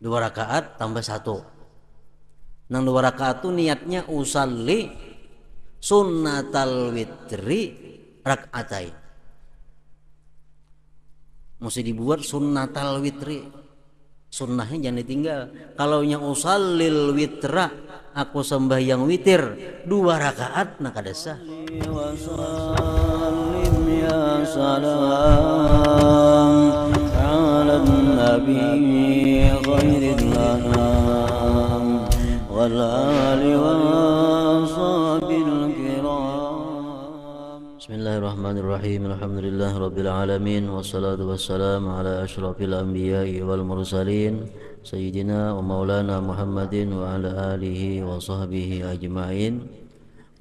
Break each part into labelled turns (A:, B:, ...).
A: dua rakaat tambah satu nang dua rakaat tuh niatnya usalli sunnatal witri rakaatai mesti dibuat sunnatal witri sunnahnya jangan ditinggal kalau yang usallil witra aku sembah yang witir dua rakaat nak ada sah? غير والآل والأصحاب الكرام بسم الله الرحمن الرحيم الحمد لله رب العالمين والصلاة والسلام على أشرف الأنبياء والمرسلين سيدنا ومولانا محمد وعلى آله وصحبه أجمعين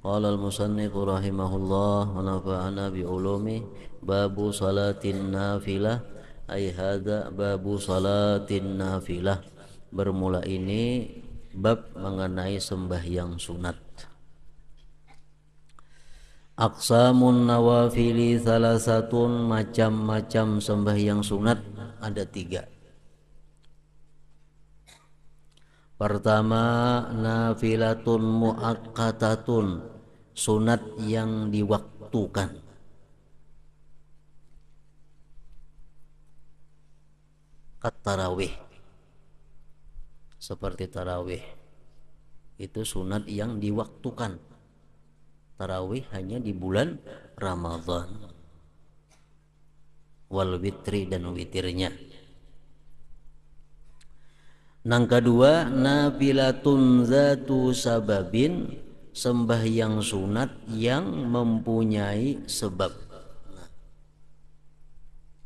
A: قال المصنف رحمه الله ونفعنا بعلومه باب صلاة النافلة ay hadza babu salatin nafilah bermula ini bab mengenai sembahyang sunat aqsamun nawafili salah satu macam-macam sembahyang sunat ada tiga. Pertama nafilatun muakkatatun sunat yang diwaktukan. kat tarawih seperti tarawih itu sunat yang diwaktukan tarawih hanya di bulan Ramadhan wal witri dan witirnya Nang kedua nafilatun zatu sababin sembahyang sunat yang mempunyai sebab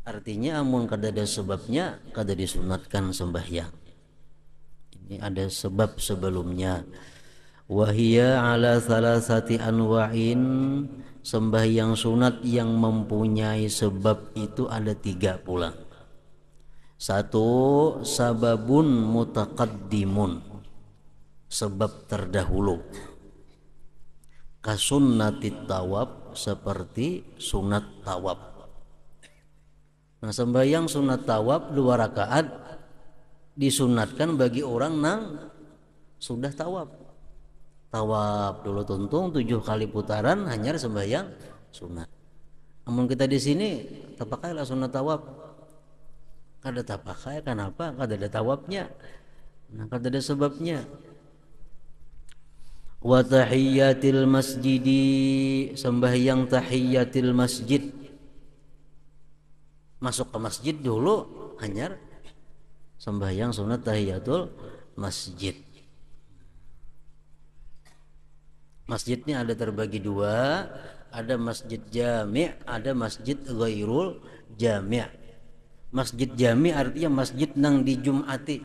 A: artinya amun kada ada sebabnya kada disunatkan sembahyang ini ada sebab sebelumnya wahia ala salasati anwa'in sembahyang sunat yang mempunyai sebab itu ada tiga pula satu sababun mutaqaddimun sebab terdahulu kasunnatit tawab seperti sunat tawab Nah sembahyang sunat tawab dua rakaat disunatkan bagi orang nang sudah tawab. Tawab dulu tuntung tujuh kali putaran hanya sembahyang sunat. Namun kita di sini tapakailah sunat tawab. Kada tapakai kenapa? Kada ada tawabnya. Nah, kada ada sebabnya. Wa tahiyatil masjidi sembahyang tahiyatil masjid masuk ke masjid dulu hanya sembahyang sunat tahiyatul masjid masjidnya ada terbagi dua ada masjid jami' ada masjid ghairul jami' masjid jami' artinya masjid nang di jumati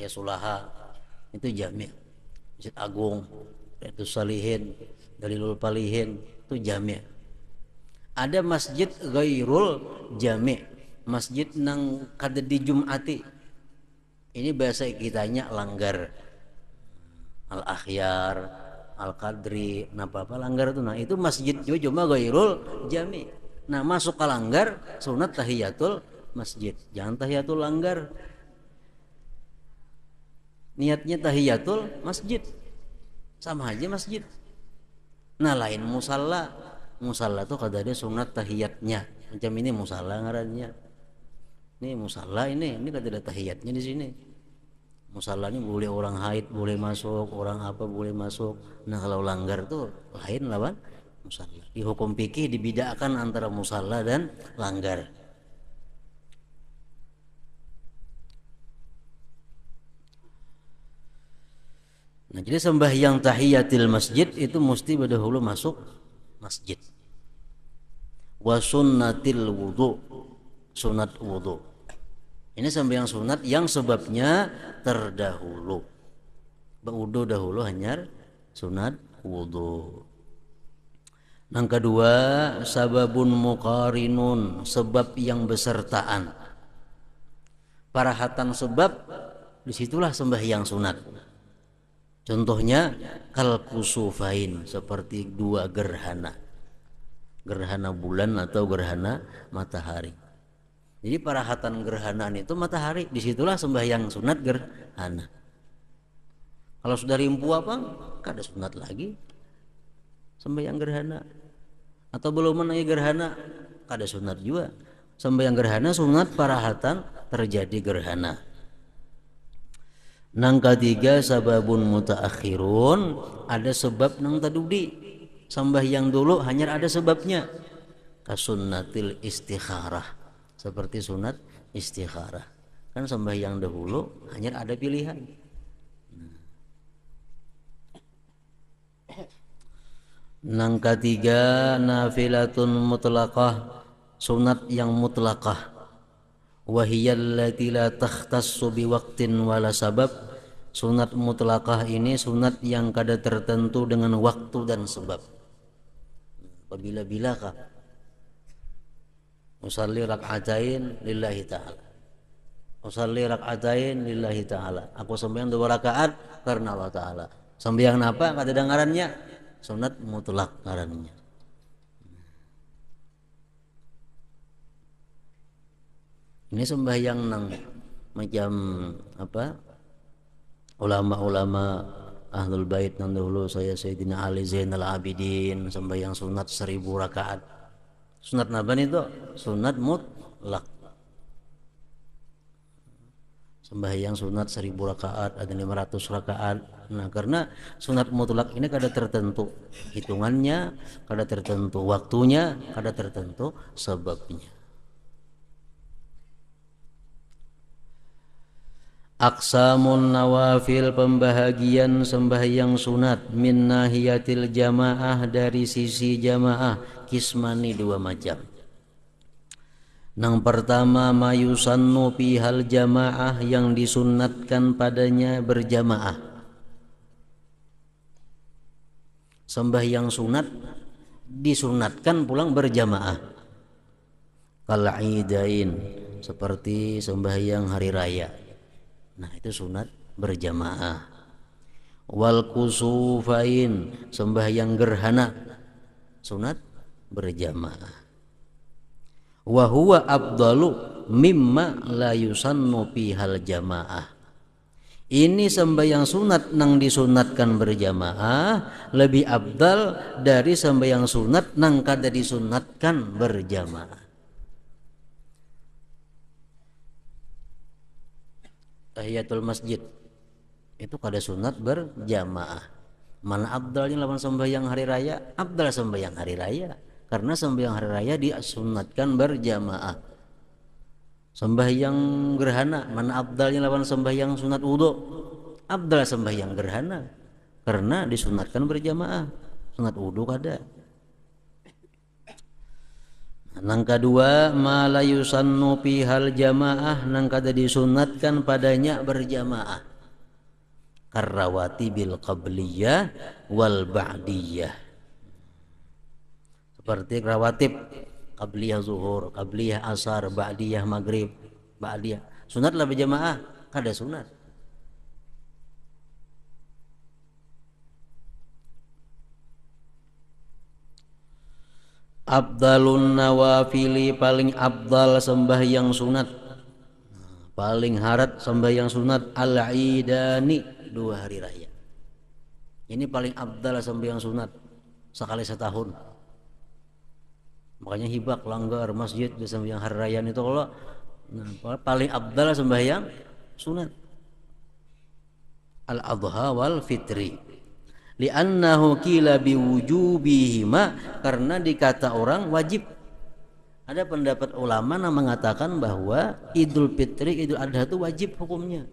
A: ya sulaha itu jami' masjid agung itu salihin dalilul palihin itu jami' ada masjid gairul jami masjid nang kada di jumati ini bahasa kitanya langgar al akhyar al kadri napa apa langgar tuh nah itu masjid jojo cuma gairul jami nah masuk ke langgar sunat tahiyatul masjid jangan tahiyatul langgar niatnya tahiyatul masjid sama aja masjid nah lain musalla Musala tuh ada sunat tahiyatnya macam ini musala ngarannya ini musala ini ini kada ada tahiyatnya di sini ini boleh orang haid boleh masuk orang apa boleh masuk nah kalau langgar tuh lain lawan musala di hukum fikih dibedakan antara musala dan langgar Nah, jadi sembahyang tahiyatil masjid itu mesti berdahulu masuk masjid wa sunnatil wudhu sunat wudhu ini sembahyang sunat yang sebabnya terdahulu berwudhu dahulu hanya sunat wudhu yang kedua sababun muqarinun sebab yang besertaan parahatan sebab disitulah sembahyang sunat contohnya kalkusufain seperti dua gerhana gerhana bulan atau gerhana matahari. Jadi parahatan gerhanaan itu matahari, disitulah sembahyang sunat gerhana. Kalau sudah rimpu apa? Kada sunat lagi. Sembahyang gerhana. Atau belum menaik gerhana, kada sunat juga. Sembahyang gerhana sunat parahatan terjadi gerhana. Nangka ketiga sababun akhirun ada sebab nang tadudi sembahyang dulu hanya ada sebabnya kasunnatil istikharah seperti sunat istikharah kan sembahyang dahulu hanya ada pilihan hmm. nang ketiga nafilatun mutlaqah sunat yang mutlaqah wahiyallati la takhtassu biwaktin wala sabab sunat mutlaqah ini sunat yang kada tertentu dengan waktu dan sebab Bila-bila kah? Usalli rak'atain lillahi ta'ala. Usalli rak'atain lillahi ta'ala. Aku sembahyang dua rakaat karena Allah Ta'ala. Sembahyang apa? Kata dengarannya sunat mutlak ngarannya. Ini sembahyang nang macam apa? Ulama-ulama Ahlul Bait nan dahulu saya Sayyidina Ali Zainal Abidin sampai yang sunat seribu rakaat. Sunat naban itu sunat mutlak. Sembahyang sunat seribu rakaat ada lima ratus rakaat. Nah karena sunat mutlak ini kada tertentu hitungannya, kada tertentu waktunya, kada tertentu sebabnya. Aksamun nawafil pembahagian sembahyang sunat min nahiyatil jamaah dari sisi jamaah kismani dua macam. Nang pertama mayusannu pihal jamaah yang disunatkan padanya berjamaah. Sembahyang sunat disunatkan pulang berjamaah. Kalaidain seperti sembahyang hari raya Nah itu sunat berjamaah. Wal kusufain sembahyang gerhana sunat berjamaah. Wahuwa abdalu mimma layusan nopi pihal jamaah. Ini sembahyang sunat nang disunatkan berjamaah lebih abdal dari sembahyang sunat nang kada disunatkan berjamaah. tahiyatul masjid itu kada sunat berjamaah mana abdalnya lawan sembahyang hari raya abdal sembahyang hari raya karena sembahyang hari raya disunatkan berjamaah sembahyang gerhana mana abdalnya lawan sembahyang sunat wudhu abdal sembahyang gerhana karena disunatkan berjamaah sunat wudhu kada Nang kedua, malayusan nupi hal pihal jamaah nang kada disunatkan padanya berjamaah. Karawati bil qabliyah wal ba'diyah. Seperti rawatib qabliyah zuhur, qabliyah asar, ba'diyah maghrib, ba'diyah. Sunatlah berjamaah, kada sunat Abdalun nawafili paling abdal sembahyang sunat paling harat sembahyang sunat al-idani dua hari raya ini paling abdal sembahyang sunat sekali setahun makanya hibah langgar masjid di sembahyang hari raya itu kalau nah, paling abdal sembahyang sunat al-adha wal fitri li'annahu kila biwujubihima karena dikata orang wajib ada pendapat ulama yang mengatakan bahwa Idul Fitri, Idul Adha itu wajib hukumnya.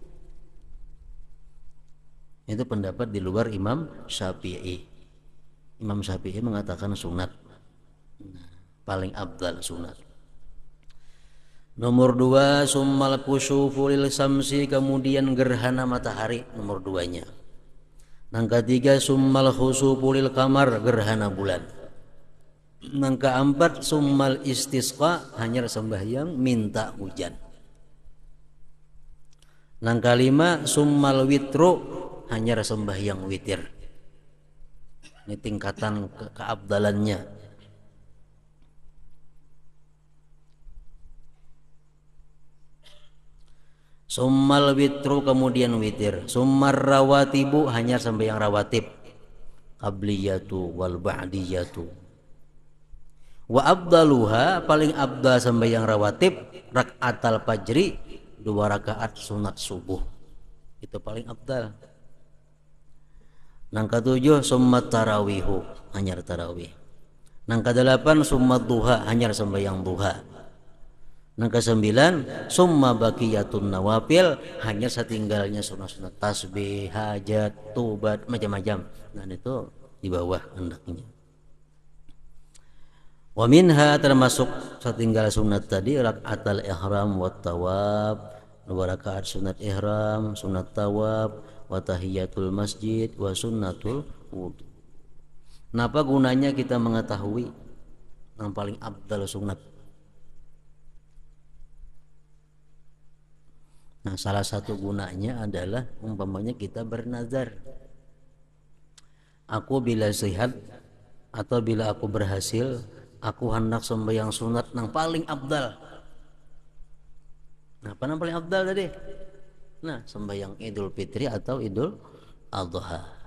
A: Itu pendapat di luar Imam Syafi'i. Imam Syafi'i mengatakan sunat. Nah, paling abdal sunat. Nomor dua, summal kusufu lil samsi, kemudian gerhana matahari. Nomor duanya. Nang ketiga summal khusubulil kamar gerhana bulan. Nang keempat summal istisqa hanya sembahyang minta hujan. Nang kelima summal witru hanya sembahyang witir. Ini tingkatan ke keabdalannya Summal witru kemudian witir. Summar rawatibu hanya sampai yang rawatib. Abliyatu wal ba'diyatu. Wa abdaluha paling abdal sampai yang rawatib al fajri dua rakaat sunat subuh. Itu paling abdal. Nangka tujuh summat tarawihu hanya tarawih. nangka delapan summat duha hanya sampai yang duha. Nah sembilan Summa bakiyatun nawafil Hanya setinggalnya sunat-sunat tasbih Hajat, tubat, macam-macam Dan nah, itu di bawah hendaknya Wa minha termasuk setinggal sunat tadi Rak'atal ihram wa tawab Rakaat sunat ihram, sunat tawab Wa tahiyatul masjid Wa sunnatul wudu Kenapa gunanya kita mengetahui yang paling abdal sunat Nah, salah satu gunanya adalah umpamanya kita bernazar. Aku bila sehat atau bila aku berhasil, aku hendak sembahyang sunat yang paling abdal. Nah, apa yang paling abdal tadi? Nah, sembahyang Idul Fitri atau Idul Adha.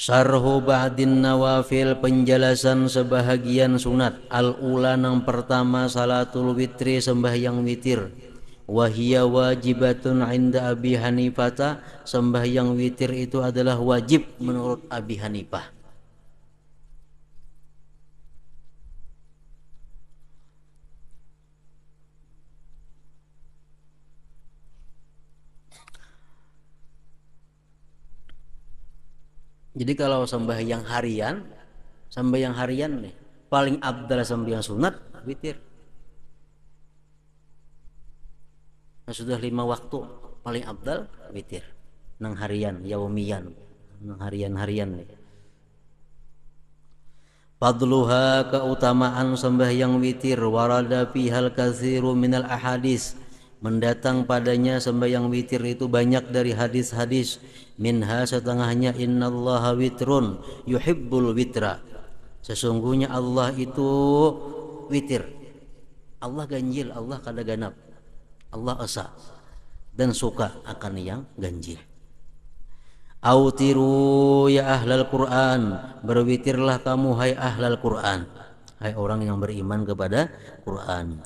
A: Sarhu ba'din nawafil penjelasan sebahagian sunat Al-ula yang pertama salatul witri sembahyang witir Wahia wajibatun inda Abi Hanifata Sembahyang witir itu adalah wajib menurut Abi Hanifah Jadi kalau sembahyang harian, sembahyang harian nih, paling abdal sembahyang sunat, witir. Nah, sudah lima waktu paling abdal, witir. Nang harian, yaumian, nang harian-harian nih. Fadluha keutamaan sembahyang witir warada fihal kathiru minal ahadis mendatang padanya sembahyang witir itu banyak dari hadis-hadis minha setengahnya innallaha witrun yuhibbul witra sesungguhnya Allah itu witir Allah ganjil Allah kada ganap Allah esa dan suka akan yang ganjil Autiru ya ahlal Quran Berwitirlah kamu hai ahlal Quran Hai orang yang beriman kepada Quran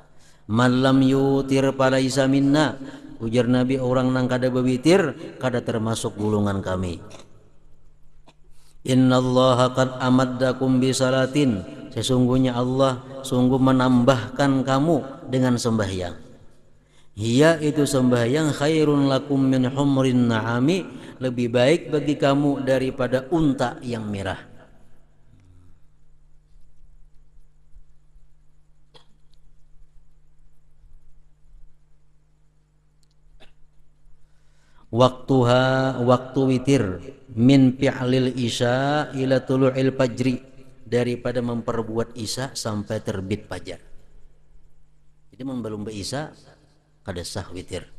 A: malam yutir Isa minna ujar Nabi orang nang kada bewitir kada termasuk gulungan kami innallaha qad amaddakum bi sesungguhnya Allah sungguh menambahkan kamu dengan sembahyang Ia itu sembahyang khairun lakum min humrin na'ami lebih baik bagi kamu daripada unta yang merah waktuha waktu witir min pi'lil isya ila tulu'il pajri daripada memperbuat isya sampai terbit fajar jadi membelum isya kada sah witir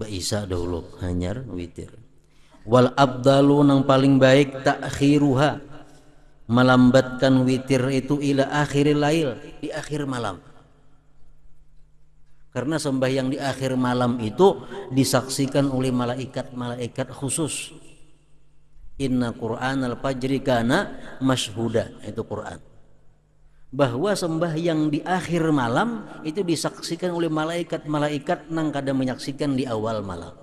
A: Isya dahulu hanyar witir wal abdalu nang paling baik takhiruha melambatkan witir itu ila akhiril lail di akhir malam karena sembahyang di akhir malam itu disaksikan oleh malaikat-malaikat khusus. Inna Qur'an al-fajri kana mashhuda. Itu Qur'an. Bahwa sembahyang di akhir malam itu disaksikan oleh malaikat-malaikat nang kadang menyaksikan di awal malam.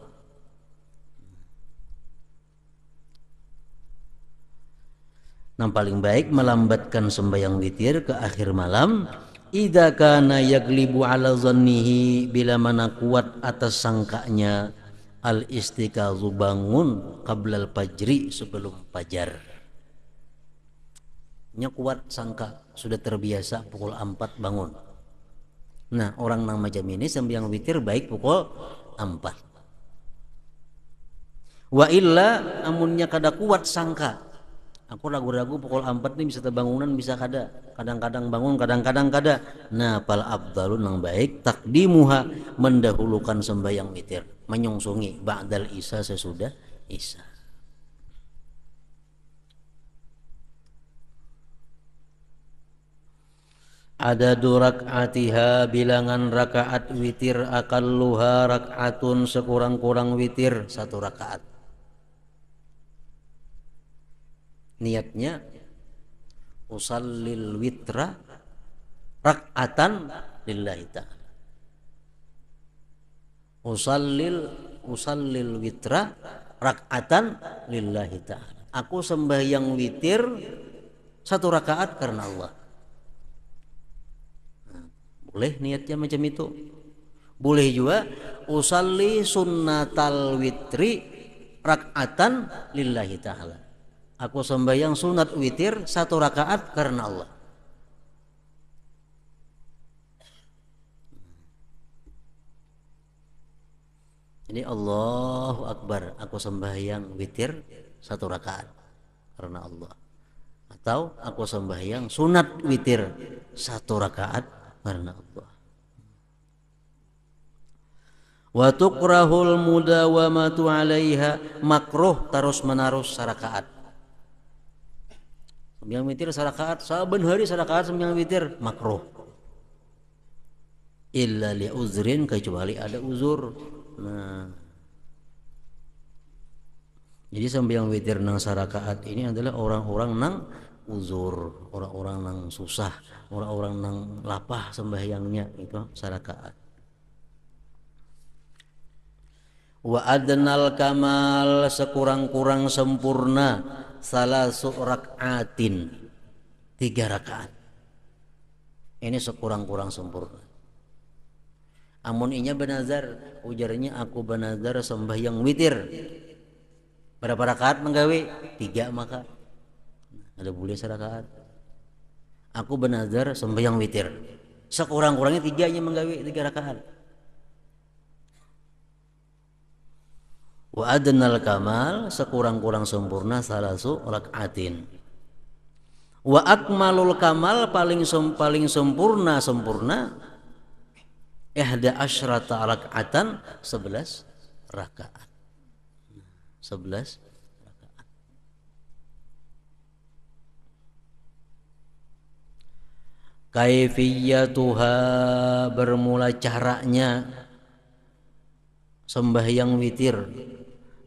A: Nah paling baik melambatkan sembahyang witir ke akhir malam Ida kana yaglibu ala zannihi bila mana kuat atas sangkanya al istiqazu bangun qablal fajri sebelum fajar. Nya kuat sangka sudah terbiasa pukul 4 bangun. Nah, orang nama jam ini sembahyang witir baik pukul 4. Wa illa amunnya kada kuat sangka aku ragu-ragu pukul 4 nih bisa terbangunan bisa kada kadang-kadang bangun kadang-kadang kada nah pal abdalun yang baik takdimuha mendahulukan sembahyang witir menyungsungi ba'dal isya sesudah isya ada durak atiha bilangan rakaat witir akan luha rakaatun sekurang-kurang witir satu rakaat niatnya usallil witra rak'atan lillahi ta'ala usallil usallil witra rak'atan lillahi ta'ala aku sembahyang witir satu rakaat karena Allah nah, boleh niatnya macam itu boleh juga usalli sunnatal witri rak'atan lillahi ta'ala aku sembahyang sunat witir satu rakaat karena Allah Ini Allahu Akbar, aku sembahyang witir satu rakaat karena Allah. Atau aku sembahyang sunat witir satu rakaat karena Allah. Wa tukrahul mudawamatu 'alaiha makruh terus-menerus rakaat. Sembilan witir sarakaat, saben hari sarakaat sembilan witir makruh. Illa li uzrin kecuali ada uzur. Nah. Jadi sembilan witir nang sarakaat ini adalah orang-orang nang uzur, orang-orang nang susah, orang-orang nang lapah sembahyangnya itu sarakaat. wa adnal kamal sekurang-kurang sempurna salah surak atin tiga rakaat ini sekurang-kurang sempurna amun inya benazar ujarnya aku benazar sembahyang witir berapa rakaat menggawe tiga maka ada boleh serakaat aku benazar sembahyang witir sekurang-kurangnya tiga nya menggawe tiga rakaat wa adnal kamal sekurang-kurang sempurna salasu rakaatin wa akmalul kamal paling sem paling sempurna sempurna ihda asyrata rakaatan 11 rakaat 11 rakaat kaifiyatuha bermula caranya sembahyang witir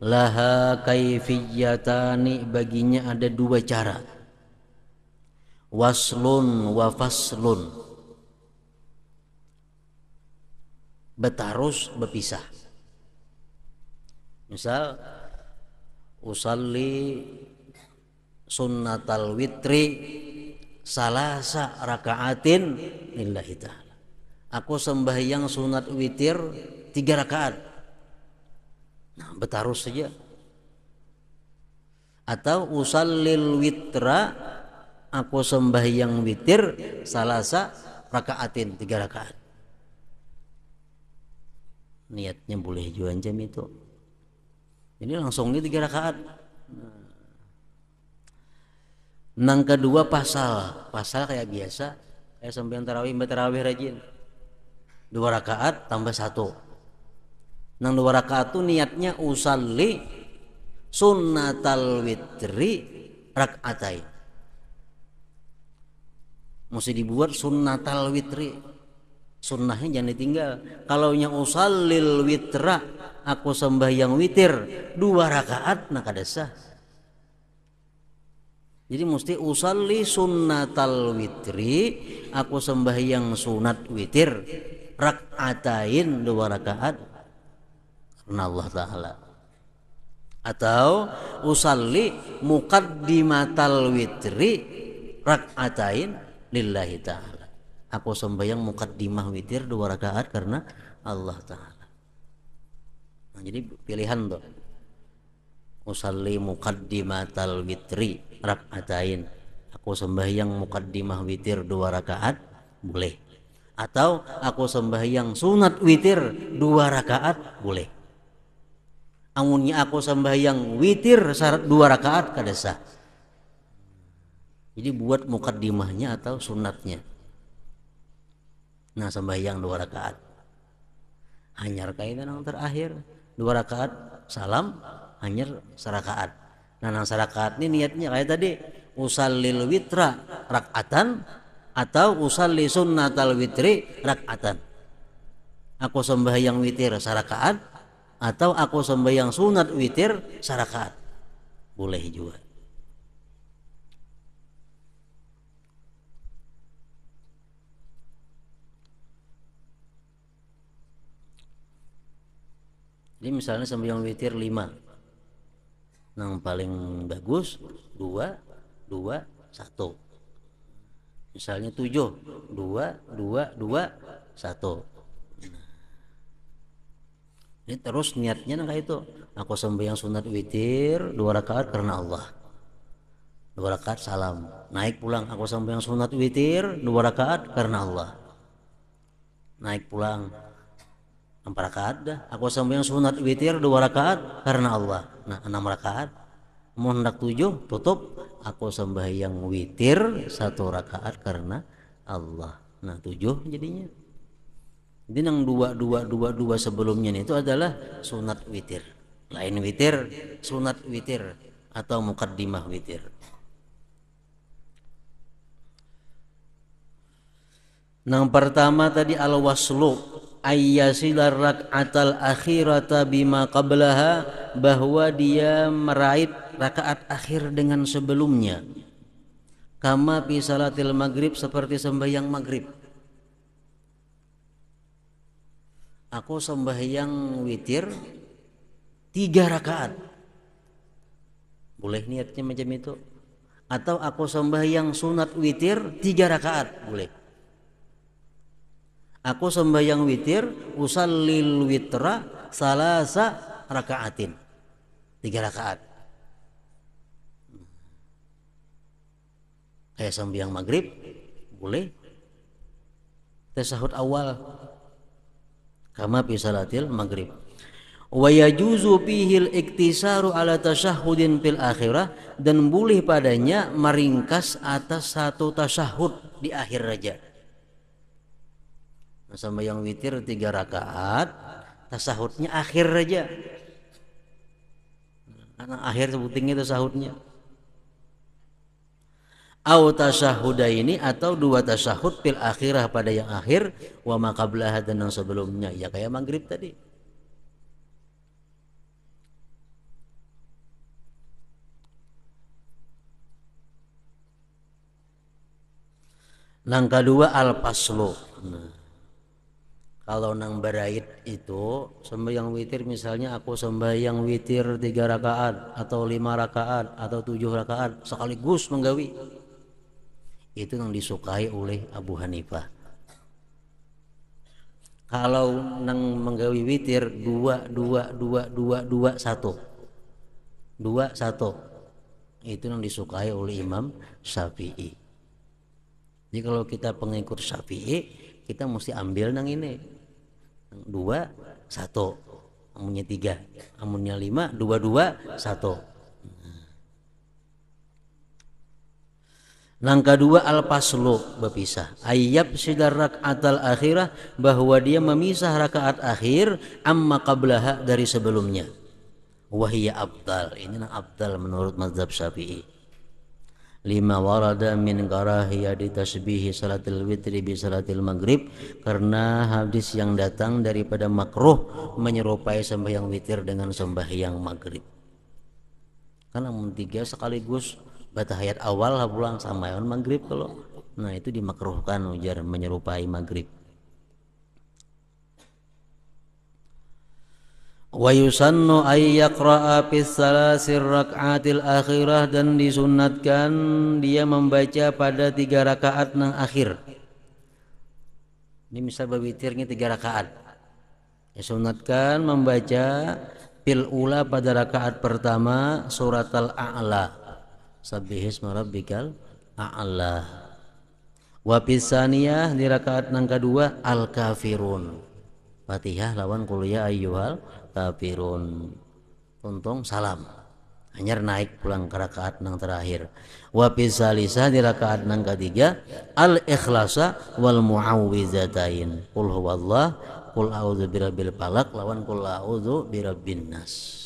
A: laha kaifiyatani baginya ada dua cara waslun wa faslun betarus berpisah misal usalli sunnatal witri salasa rakaatin lillahi ta'ala aku sembahyang sunat witir tiga rakaat Nah, bertaruh saja. Atau usallil witra aku sembah yang witir salasa rakaatin tiga rakaat. Niatnya boleh juan jam itu. langsung ini tiga rakaat. Nah. Nang kedua pasal, pasal kayak biasa. Saya sembilan tarawih, mbak tarawih rajin. Dua rakaat tambah satu, nang dua rakaat tuh niatnya usalli sunnatal witri rakaatain mesti dibuat sunnatal witri sunnahnya jangan ditinggal kalau yang usallil witra aku sembah yang witir dua rakaat nak ada sah. jadi mesti usalli sunnatal witri aku sembah yang sunat witir rakaatain dua rakaat Allah Ta'ala atau usalli muqaddimatal witri rak'atain lillahi ta'ala aku sembahyang muqaddimah witir dua rakaat karena Allah Ta'ala nah, jadi pilihan tuh usalli muqaddimatal witri rak'atain aku sembahyang muqaddimah witir dua rakaat boleh atau aku sembahyang sunat witir dua rakaat boleh Angunnya aku sembahyang witir syarat dua rakaat kada sah. Jadi buat mukadimahnya atau sunatnya. Nah sembahyang dua rakaat. Hanyar kaitan yang terakhir dua rakaat salam hanyar serakaat. Nah nang serakaat ini niatnya kayak tadi usal lil witra rakatan atau usal usalli sunnatal witri rakatan. Aku sembahyang witir serakaat atau aku sembahyang sunat witir sarakat boleh juga Jadi misalnya sembahyang witir lima Yang paling bagus Dua, dua, satu Misalnya tujuh Dua, dua, dua, satu ini terus niatnya nangka itu aku sembahyang sunat witir dua rakaat karena Allah. Dua rakaat salam. Naik pulang aku sembahyang sunat witir dua rakaat karena Allah. Naik pulang empat rakaat dah. Aku sembahyang sunat witir dua rakaat karena Allah. Nah enam rakaat. Mau hendak tujuh tutup. Aku sembahyang witir satu rakaat karena Allah. Nah tujuh jadinya. Jadi yang dua dua dua dua sebelumnya itu adalah sunat witir. Lain witir, sunat witir atau mukaddimah witir. Yang pertama tadi al-waslu ayyasilar rak'atal akhirata bima qablaha bahwa dia meraih rakaat akhir dengan sebelumnya. Kama fi salatil maghrib seperti sembahyang maghrib. aku sembahyang witir tiga rakaat boleh niatnya macam itu atau aku sembahyang sunat witir tiga rakaat boleh aku sembahyang witir usallil witra salasa rakaatin tiga rakaat kayak sembahyang maghrib boleh Tesahud awal kama fi salatil maghrib wa yajuzu fihil iktisaru ala tasyahudin fil akhirah dan boleh padanya meringkas atas satu tasyahud di akhir raja sama yang witir tiga rakaat tasahudnya akhir raja anak akhir sebutnya tasahudnya au ini atau dua tasahud fil akhirah pada yang akhir wa maqablah dan yang sebelumnya ya kayak maghrib tadi Nang kedua al-paslu. Nah. kalau nang berait itu sembahyang witir misalnya aku sembahyang witir tiga rakaat atau lima rakaat atau tujuh rakaat sekaligus menggawi itu yang disukai oleh Abu Hanifah kalau nang menggawi witir dua dua dua dua dua satu dua satu itu yang disukai oleh Imam Syafi'i jadi kalau kita pengikut Syafi'i kita mesti ambil nang ini dua satu amunnya tiga amunnya lima dua dua satu Langkah dua al-paslu berpisah. Ayyab sidar al akhirah bahwa dia memisah rakaat akhir amma qablaha dari sebelumnya. Wahiyya abdal. Ini abdal menurut mazhab Syafi'i. Lima warada min karahiyati ditasbihi salatil witri bi salatil maghrib karena hadis yang datang daripada makruh menyerupai sembahyang witir dengan sembahyang maghrib. Karena tiga sekaligus batahayat awal pulang sampai maghrib kalau nah itu dimakruhkan ujar menyerupai maghrib wa yusannu ay yaqra'a fi salasir rak'atil akhirah dan disunatkan dia membaca pada tiga rakaat nang akhir ini misal berwitirnya tiga rakaat disunatkan membaca fil ula pada rakaat pertama surat al-a'la Sabbihisma marabbikal a'la. Wa pisaniyah di rakaat nang kedua al-kafirun. Fatihah lawan qul ya ayyuhal kafirun. Untung salam. Hanya naik pulang ke rakaat nang terakhir. Wa pisalisah di rakaat nang ketiga al-ikhlasa wal muawwizatain. Qul huwallah, qul a'udzu birabbil falaq lawan qul a'udzu birabbin nas.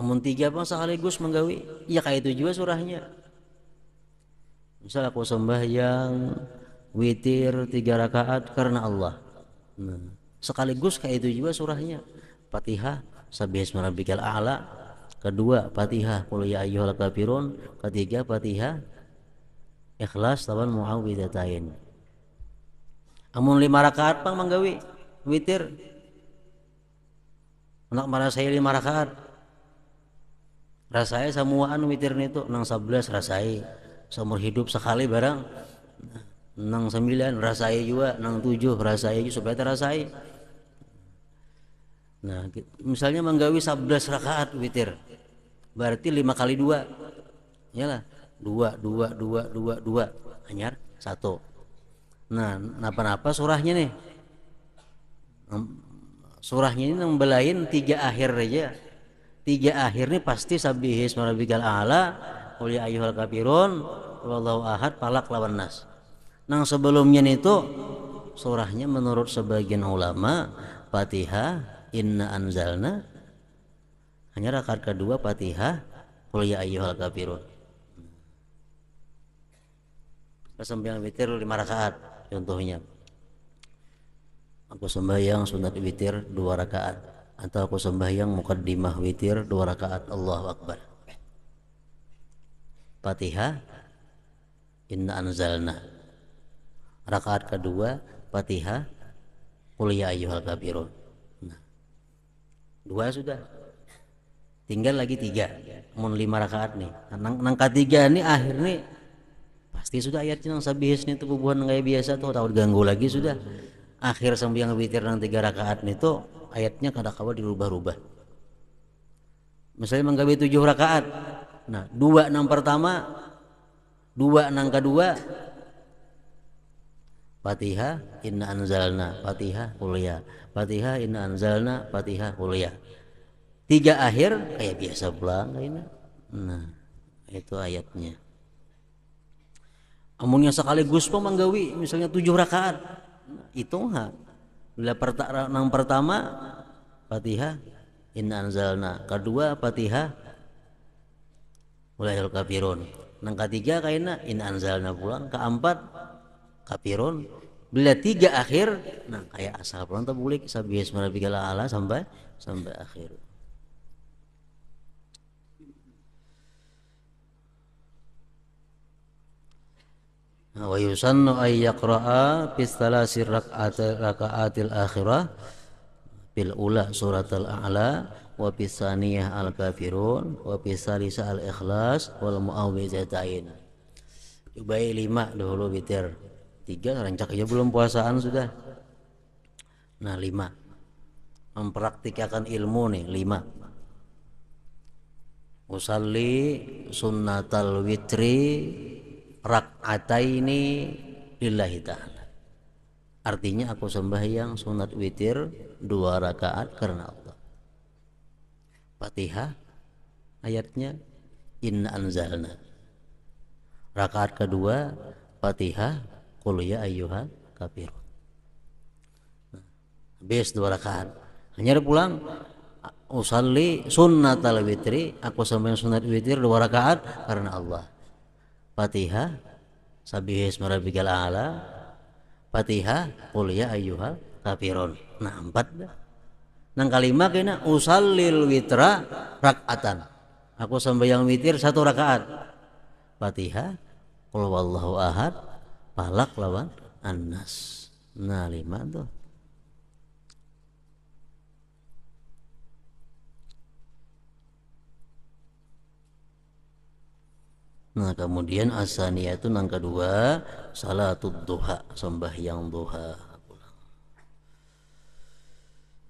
A: Amun tiga pun sekaligus menggawi. Ya kayak itu juga surahnya. Misal aku sembah yang witir tiga rakaat karena Allah. Nah, sekaligus kayak itu juga surahnya. Fatihah, Sabihis marabikal a'la. Kedua, Fatihah, Qul ya ayyuhal kafirun. Ketiga, Fatihah, Ikhlas tawan mua'widatain. Amun lima rakaat pang menggawi witir. Anak marah saya lima rakaat rasai semua anu mitirnya itu nang sebelas rasai seumur hidup sekali barang nang sembilan rasai juga nang tujuh rasai juga supaya terasai nah misalnya menggawi sebelas rakaat witir berarti lima kali dua lah dua dua dua dua dua anyar satu nah napa-napa surahnya nih surahnya ini nang belain tiga akhir aja tiga akhir ini pasti sabihi smarabikal a'la uli ya ayuhal kafirun wallahu ahad palak lawan nas nang sebelumnya itu surahnya menurut sebagian ulama Fatihah inna anzalna hanya rakaat kedua Fatihah qul ya ayyuhal kafirun kesembahyang witir lima rakaat contohnya aku sembahyang sunat witir dua rakaat atau aku sembahyang mukaddimah witir dua rakaat Allah Akbar Fatihah Inna anzalna Rakaat kedua Fatihah Qul ya ayyuhal kabirun nah, Dua sudah Tinggal lagi tiga Mun lima rakaat nih nah, Nang, Nangka tiga nih akhir nih Pasti sudah ayatnya yang sabihis nih tuh Bukan kayak biasa tuh Tahu ganggu lagi sudah akhir sembahyang witir dan tiga rakaat itu ayatnya kadang-kadang dirubah-rubah misalnya menggawe tujuh rakaat nah dua enam pertama dua enam kedua Fatihah inna anzalna Fatihah kuliah Fatihah inna anzalna Fatihah kuliah tiga akhir kayak biasa pulang ini, nah itu ayatnya sekali sekaligus pemanggawi misalnya tujuh rakaat hitungan bila yang pertama Fatihah in anzalna kedua mulai al kafirun nang ketiga kaina in anzalna pulang keempat kafirun bila tiga akhir nah kayak asal pulang tak boleh sabih ala sampai sampai akhir wa yusannu ay yaqra'a fi thalathir raka'atil akhirah bil ula surat al-a'la wa bisaniyah al-kafirun wa bisalisa al-ikhlas wal muawwizatain Dubai lima dahulu witir tiga rancak aja iya, belum puasaan sudah nah lima mempraktikkan ilmu nih lima usalli sunnatal witri rak'ataini lillahi ta'ala artinya aku sembahyang sunat witir dua rakaat karena Allah Fatihah ayatnya inna anzalna rakaat kedua Fatihah qul ya ayyuha kafir nah, dua rakaat hanya pulang usalli sunnatal witri aku sembahyang sunat witir dua rakaat karena Allah Fatihah Sabihi ismarabikal a'la Fatihah Qul ya ayyuhal kafirun Nah empat Nang kalima kena usallil witra rakatan Aku sembahyang witir satu rakaat Fatihah Qul wallahu ahad Palak lawan Anas Nah lima tuh Nah kemudian asaniyah itu nangka dua salatul duha sembahyang duha.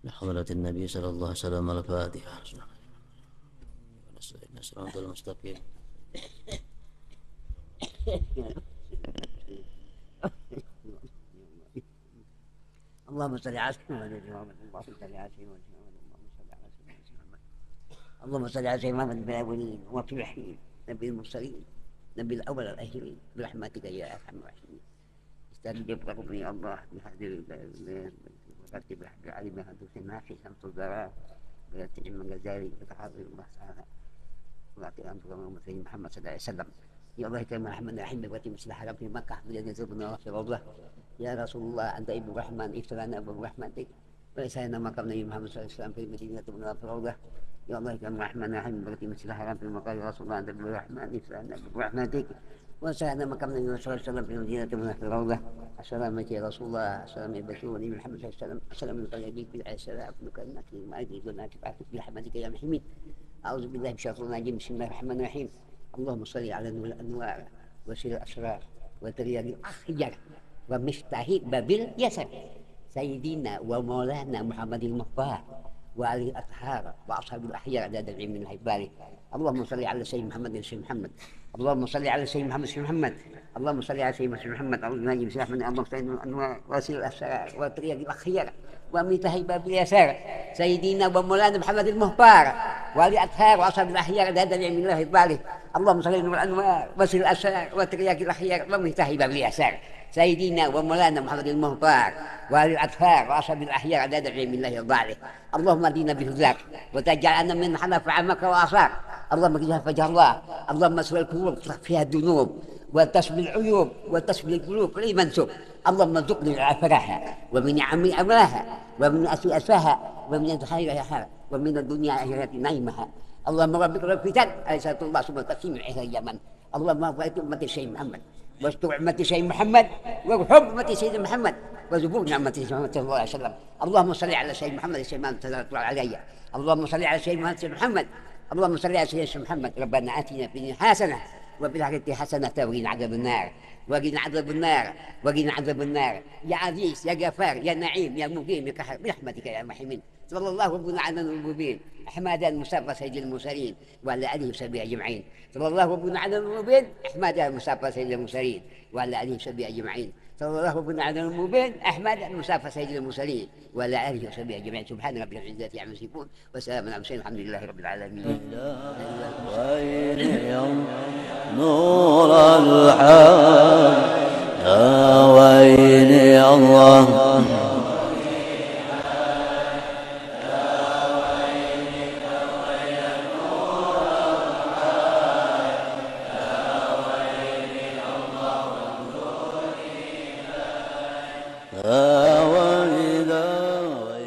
A: Alhamdulillah Nabi sallallahu alaihi al-Fatihah. Assalamualaikum mustaqim.
B: اللهم صل على سيدنا محمد اللهم صل على سيدنا محمد نبي المرسلين نبي الأول الاخرين برحمتك يا أرحم الراحمين استجب ربي يا الله بهذه وقد علم حدوث ما في شمس الزراعة ويتجمع الجزائري بتحاضر الله تعالى ويعطي أنفسنا ومثل محمد صلى الله عليه وسلم يا الله كما أحمد أحمد بقي مصلح في مكة بلاد يزرنا في الله يا رسول الله أنت ابن الرحمن افترانا الرحمن وليس ما قبل النبي محمد صلى الله عليه وسلم في المدينة من المنورة يا الله كان الرحمن الرحيم من بلدي مسجد الحرام في المقال يا رسول الله عند أنت بالرحمن برحمتك وسعد ما قبل النبي صلى الله عليه وسلم في المدينة المنورة الروضة السلام يا رسول الله السلام يا بشير ونبي محمد صلى الله عليه وسلم السلام من قال يبيك عليه السلام نكرمك وأجري قلناك بعثك برحمتك يا محمد أعوذ بالله من الشيطان الرجيم بسم الله الرحمن الرحيم اللهم صل على نور الأنوار وسير الأسرار وتريد الأخيار ومفتاح باب اليسر سيدنا ومولانا محمد المختار وآله الأطهار وأصحاب الأحياء عدد العلم من الحبال اللهم صل على سيدنا محمد سيدنا محمد اللهم صل على سيدنا محمد سيدنا محمد اللهم صل على سيدنا محمد اللهم نجم سلاح من اللهم صل وسيل الأسرى وطريق الأخيرة ومن تهيب باليسار سيدنا ومولانا محمد المختار وآله الأطهار وأصحاب الأحياء عدد العلم من الحبال اللهم صل على الأنوار وسيل الأسرى وطريق الأخيرة ومن تهيب اليسار سيدنا ومولانا محمد المختار وأهل الأطفال وأصحاب الأحياء عدد علم الله وضعله اللهم أدينا بهداك وتجعلنا من حلف عمك وآثار اللهم اجعلها فجر الله اللهم سوى القلوب فيها الذنوب وتسمي العيوب وتسمي القلوب لمن سب اللهم ذقني عفرها ومن عمي أمرها ومن أسي أسفها ومن الخير ومن الدنيا آخرة نعيمها اللهم ربك ربك فتن أليس الله سبحانه وتعالى يا اليمن اللهم ربك أمتي الشيخ محمد واسطوع أمتي سيد محمد وحب أمتي سيد محمد وزبور نعمتي سيد محمد صلى الله عليه وسلم اللهم صل على سيد محمد سيد محمد صلى الله عليه اللهم صل على سيد محمد سيد محمد اللهم صل على سيد محمد ربنا آتنا في الدنيا حسنة وبلغتي حسنة عذب النار عذب النار عذب النار يا عزيز يا جفار يا نعيم يا مقيم يا كحر برحمتك يا محيمين صلى الله ربنا على المبين احمدا مصطفى سيد المرسلين وعلى اله وصحبه اجمعين صلى الله ربنا على المبين احمدا مصطفى سيد المرسلين وعلى اله وصحبه اجمعين صلى الله وكنا على المبين احمد المصافى سيد المرسلين ولا اله وصحبه اجمعين سبحان ربي العزه عما يصفون وسلام على المرسلين الحمد لله رب العالمين
A: نور الحق يا ويلي الله